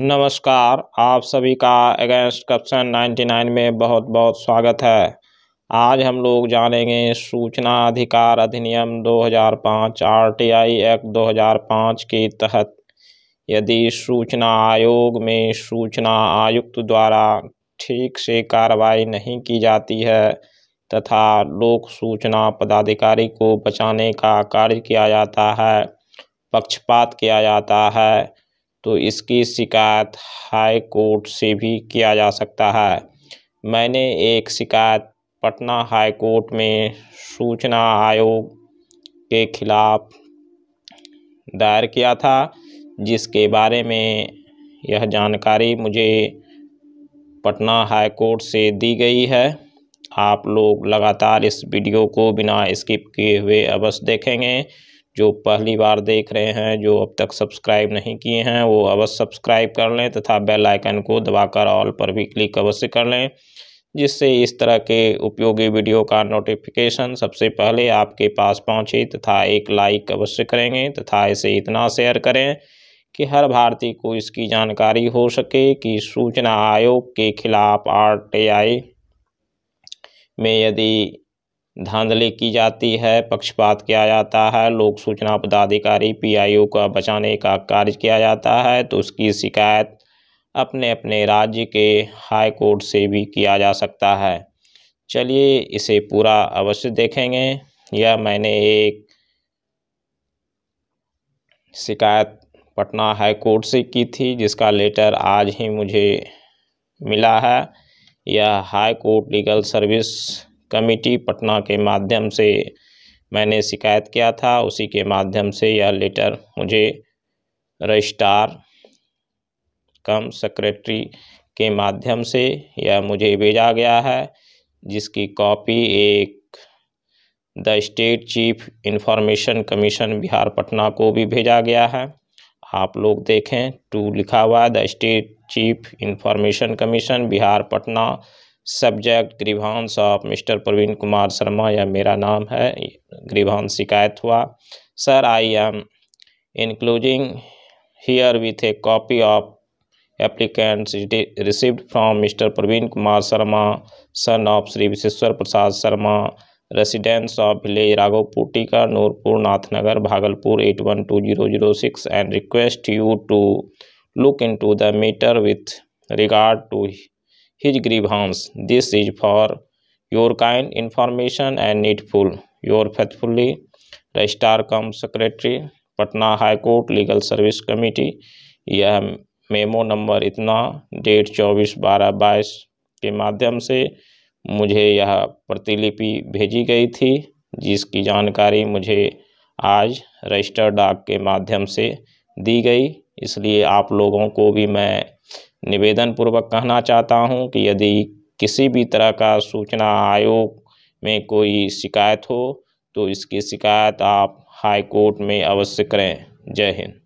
नमस्कार आप सभी का अगेंस्ट नाइन्टी 99 में बहुत बहुत स्वागत है आज हम लोग जानेंगे सूचना अधिकार अधिनियम 2005 आरटीआई एक्ट 2005 के तहत यदि सूचना आयोग में सूचना आयुक्त द्वारा ठीक से कार्रवाई नहीं की जाती है तथा लोक सूचना पदाधिकारी को बचाने का कार्य किया जाता है पक्षपात किया जाता है तो इसकी शिकायत हाई कोर्ट से भी किया जा सकता है मैंने एक शिकायत पटना हाई कोर्ट में सूचना आयोग के खिलाफ दायर किया था जिसके बारे में यह जानकारी मुझे पटना हाई कोर्ट से दी गई है आप लोग लगातार इस वीडियो को बिना स्किप किए हुए अवश्य देखेंगे जो पहली बार देख रहे हैं जो अब तक सब्सक्राइब नहीं किए हैं वो अवश्य सब्सक्राइब कर लें तथा बेल आइकन को दबाकर ऑल पर भी क्लिक अवश्य कर लें जिससे इस तरह के उपयोगी वीडियो का नोटिफिकेशन सबसे पहले आपके पास पहुंचे तथा एक लाइक अवश्य करेंगे तथा इसे इतना शेयर करें कि हर भारतीय को इसकी जानकारी हो सके कि सूचना आयोग के खिलाफ आर में यदि धांधली की जाती है पक्षपात किया जाता है लोक सूचना पदाधिकारी पीआईओ का बचाने का कार्य किया जाता है तो उसकी शिकायत अपने अपने राज्य के हाई कोर्ट से भी किया जा सकता है चलिए इसे पूरा अवश्य देखेंगे यह मैंने एक शिकायत पटना हाई कोर्ट से की थी जिसका लेटर आज ही मुझे मिला है यह high court legal service committee Patna के माध्यम से मैंने शिकायत किया था उसी के माध्यम से यह लेटर मुझे रजिस्ट्रार कम सेक्रेटरी के माध्यम से यह मुझे भेजा गया है जिसकी कॉपी एक the state chief information commission Bihar Patna को भी भेजा गया है आप लोग देखें टू लिखा हुआ the state chief information commission Bihar Patna subject grievance of mister Praveen Kumar Sharma यह मेरा नाम है ग्रीवांस शिकायत हुआ sir I am enclosing herewith a copy of applicants received from mister Praveen Kumar Sharma son of Shri Vishweshwar Prasad Sharma residence of village राघोपुटिका Nurpur Nathnagar Bhagalpur at one two zero zero six and request you to look into the matter with regard to his grievance. This is for your kind information and needful your faithfully, registrar cum secretary Patna high court legal service committee यह memo number इतना date चौबीस बारह बाईस के माध्यम से मुझे यह प्रतिलिपि भेजी गई थी जिसकी जानकारी मुझे आज रजिस्टर डाक के माध्यम से दी गई इसलिए आप लोगों को भी मैं निवेदन पूर्वक कहना चाहता हूं कि यदि किसी भी तरह का सूचना आयोग में कोई शिकायत हो तो इसकी शिकायत आप हाई कोर्ट में अवश्य करें जय हिंद